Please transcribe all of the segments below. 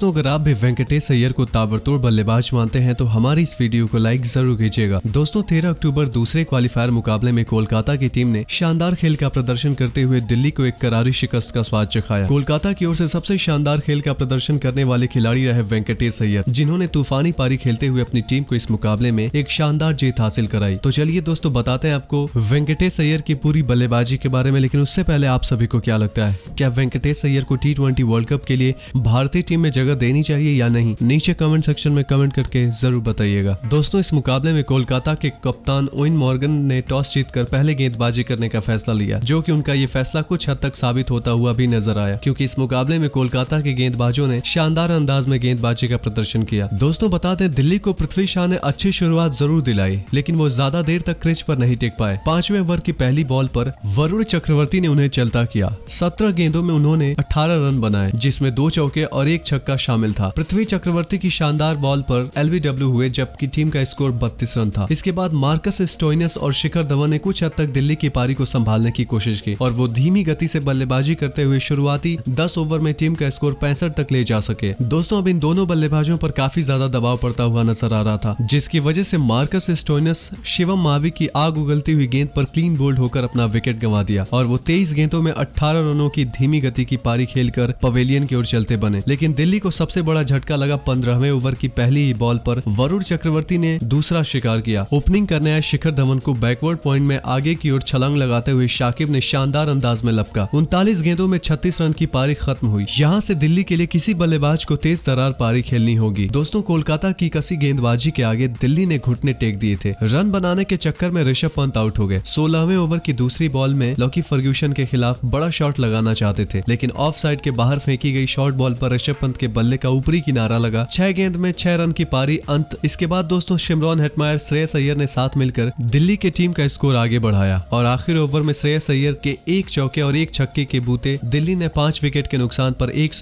दोस्तों अगर आप भी वेंकटेश अयर को ताबड़तोड़ बल्लेबाज मानते हैं तो हमारी इस वीडियो को लाइक जरूर कीजिएगा दोस्तों तेरह अक्टूबर दूसरे क्वालिफायर मुकाबले में कोलकाता की टीम ने शानदार खेल का प्रदर्शन करते हुए दिल्ली को एक करारी शिकस्त का स्वाद चखाया कोलकाता की ओर ऐसी सबसे शानदार खेल का प्रदर्शन करने वाले खिलाड़ी रहे वेंकटेश अयर जिन्होंने तूफानी पारी खेलते हुए अपनी टीम को इस मुकाबले में एक शानदार जीत हासिल कराई तो चलिए दोस्तों बताते हैं आपको वेंकटेश अयर की पूरी बल्लेबाजी के बारे में लेकिन उससे पहले आप सभी को क्या लगता है क्या वेंकटेश अयर को टी वर्ल्ड कप के लिए भारतीय टीम में जगह जगह देनी चाहिए या नहीं नीचे कमेंट सेक्शन में कमेंट करके जरूर बताइएगा दोस्तों इस मुकाबले में कोलकाता के कप्तान ओइन मॉर्गन ने टॉस जीतकर पहले गेंदबाजी करने का फैसला लिया जो की उनका ये फैसला कुछ हद तक साबित होता हुआ भी नजर आया क्यूँकी इस मुकाबले में कोलकाता के गेंदबाजों ने शानदार अंदाज में गेंदबाजी का प्रदर्शन किया दोस्तों बता दें दिल्ली को पृथ्वी शाह ने अच्छी शुरुआत जरूर दिलाई लेकिन वो ज्यादा देर तक क्रिच पर नहीं टिक पाए पांचवें ओवर की पहली बॉल पर वरुण चक्रवर्ती ने उन्हें चलता किया सत्रह गेंदों में उन्होंने अठारह रन बनाए जिसमे दो चौके और एक छक्का शामिल था पृथ्वी चक्रवर्ती की शानदार बॉल पर एलबीडब्ल्यू हुए जबकि टीम का स्कोर बत्तीस रन था इसके बाद मार्कस स्टोइनस और शिखर धवन ने कुछ हद तक दिल्ली की पारी को संभालने की कोशिश की और वो धीमी गति से बल्लेबाजी करते हुए शुरुआती दस ओवर में टीम का स्कोर पैंसठ तक ले जा सके दोस्तों अब इन दोनों बल्लेबाजों पर काफी ज्यादा दबाव पड़ता हुआ नजर आ रहा था जिसकी वजह से मार्कस स्टोइनस शिवम मावी की आग उगलती हुई गेंद पर क्लीन बोल्ड होकर अपना विकेट गंवा दिया और वो तेईस गेंदों में अठारह रनों की धीमी गति की पारी खेलकर पवेलियन की ओर चलते बने लेकिन दिल्ली को सबसे बड़ा झटका लगा पंद्रहवें ओवर की पहली ही बॉल पर वरुण चक्रवर्ती ने दूसरा शिकार किया ओपनिंग करने आए शिखर धवन को बैकवर्ड पॉइंट में आगे की ओर छलांग लगाते हुए शाकिब ने शानदार अंदाज में लपका उनतालीस गेंदों में छत्तीस रन की पारी खत्म हुई यहाँ ऐसी दिल्ली के लिए किसी बल्लेबाज को तेज तरार पारी खेलनी होगी दोस्तों कोलकाता की कसी गेंदबाजी के आगे दिल्ली ने घुटने टेक दिए थे रन बनाने के चक्कर में ऋषभ पंत आउट हो गए सोलहवें ओवर की दूसरी बॉल में लॉकी फर्ग्यूशन के खिलाफ बड़ा शॉट लगाना चाहते थे लेकिन ऑफ साइड के बाहर फेंकी गई शॉर्ट बॉल पर ऋषभ पंत के बल्ले का ऊपरी किनारा लगा छह गेंद में छह रन की पारी अंत इसके बाद दोस्तों शिमरॉन हेटमायर श्रेयस अय्यर ने साथ मिलकर दिल्ली के टीम का स्कोर आगे बढ़ाया और आखिर ओवर में श्रेयस अय्यर के एक चौके और एक छक्के के बूते दिल्ली ने पांच विकेट के नुकसान पर एक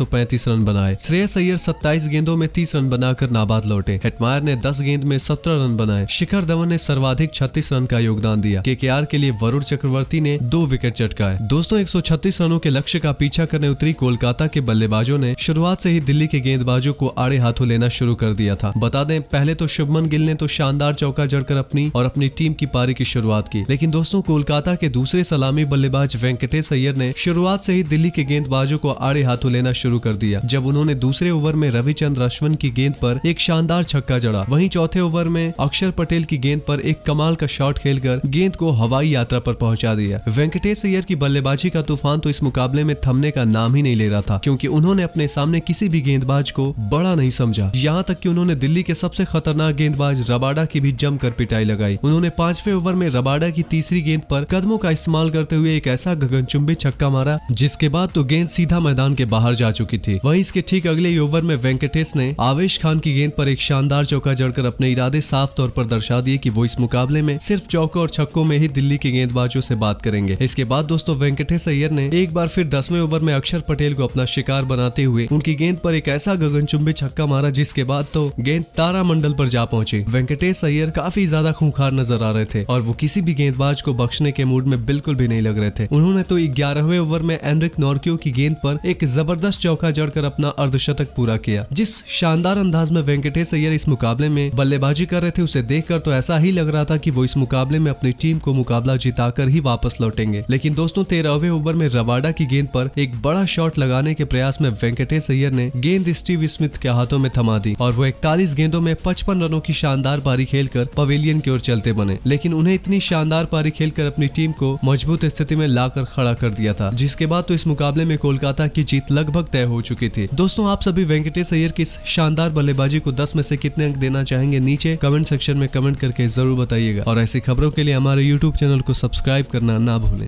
रन बनाए श्रेयस अय्यर सत्ताईस गेंदों में तीस रन बनाकर नाबाद लौटे हेटमायर ने दस गेंद में सत्रह रन बनाए शिखर धवन ने सर्वाधिक छत्तीस रन का योगदान दिया के के लिए वरुण चक्रवर्ती ने दो विकेट चटकाए दोस्तों एक रनों के लक्ष्य का पीछा करने उतरी कोलकाता के बल्लेबाजों ने शुरुआत से ही दिल्ली दिल्ली के गेंदबाजों को आड़े हाथों लेना शुरू कर दिया था बता दें पहले तो शुभमन गिल ने तो शानदार चौका जड़कर अपनी और अपनी टीम की पारी की शुरुआत की लेकिन दोस्तों कोलकाता के दूसरे सलामी बल्लेबाज वेंकटेश अय्यर ने शुरुआत से ही दिल्ली के गेंदबाजों को आड़े हाथों लेना शुरू कर दिया जब उन्होंने दूसरे ओवर में रविचंद्र अश्विन की गेंद पर एक शानदार छक्का जड़ा वहीं चौथे ओवर में अक्षर पटेल की गेंद पर एक कमाल का शॉट खेलकर गेंद को हवाई यात्रा पर पहुंचा दिया वेंकटेश अय्यर की बल्लेबाजी का तूफान तो इस मुकाबले में थमने का नाम ही नहीं ले रहा था क्योंकि उन्होंने अपने सामने किसी भी गेंदबाज को बड़ा नहीं समझा यहाँ तक कि उन्होंने दिल्ली के सबसे खतरनाक गेंदबाज रबाडा की भी जमकर पिटाई लगाई उन्होंने पांचवे ओवर में रबाडा की तीसरी गेंद पर कदमों का इस्तेमाल करते हुए एक ऐसा गगनचुंबी छक्का मारा जिसके बाद तो गेंद सीधा मैदान के बाहर जा चुकी थी वहीं इसके ठीक अगले ओवर में वेंकटेश ने आवेश खान की गेंद पर एक शानदार चौका जड़कर अपने इरादे साफ तौर पर दर्शा दिए कि वो इस मुकाबले में सिर्फ चौकों और छक्कों में ही दिल्ली के गेंदबाजों से बात करेंगे इसके बाद दोस्तों वेंकटेश अयर ने एक बार फिर दसवें ओवर में अक्षर पटेल को अपना शिकार बनाते हुए उनकी गेंद पर एक ऐसा गगनचुंबी छक्का मारा जिसके बाद तो गेंद तारामंडल पर जा पहुंची वेंकटेश अय्यर काफी ज्यादा खूंखार नजर आ रहे थे और वो किसी भी गेंदबाज को बख्शने के मूड में बिल्कुल भी नहीं लग रहे थे उन्होंने तो ग्यारहवें ओवर में एनरिक नॉर्कियो की गेंद पर एक जबरदस्त चौका जड़कर अपना अर्धशतक पूरा किया जिस शानदार अंदाज में वेंकटेश अय्यर इस मुकाबले में बल्लेबाजी कर रहे थे उसे देख तो ऐसा ही लग रहा था की वो इस मुकाबले में अपनी टीम को मुकाबला जिताकर ही वापस लौटेंगे लेकिन दोस्तों तेरहवे ओवर में रवाडा की गेंद पर एक बड़ा शॉट लगाने के प्रयास में वेंकटेश अय्यर ने गेंद स्टीव स्मिथ के हाथों में थमा दी और वो इकतालीस गेंदों में पचपन रनों की शानदार पारी कर पवेलियन की ओर चलते बने लेकिन उन्हें इतनी शानदार पारी खेलकर अपनी टीम को मजबूत स्थिति में लाकर खड़ा कर दिया था जिसके बाद तो इस मुकाबले में कोलकाता की जीत लगभग तय हो चुकी थी दोस्तों आप सभी वेंकटेश अयर की इस शानदार बल्लेबाजी को दस में से कितने अंक देना चाहेंगे नीचे कमेंट सेक्शन में कमेंट करके जरूर बताइएगा और ऐसी खबरों के लिए हमारे यूट्यूब चैनल को सब्सक्राइब करना ना भूलें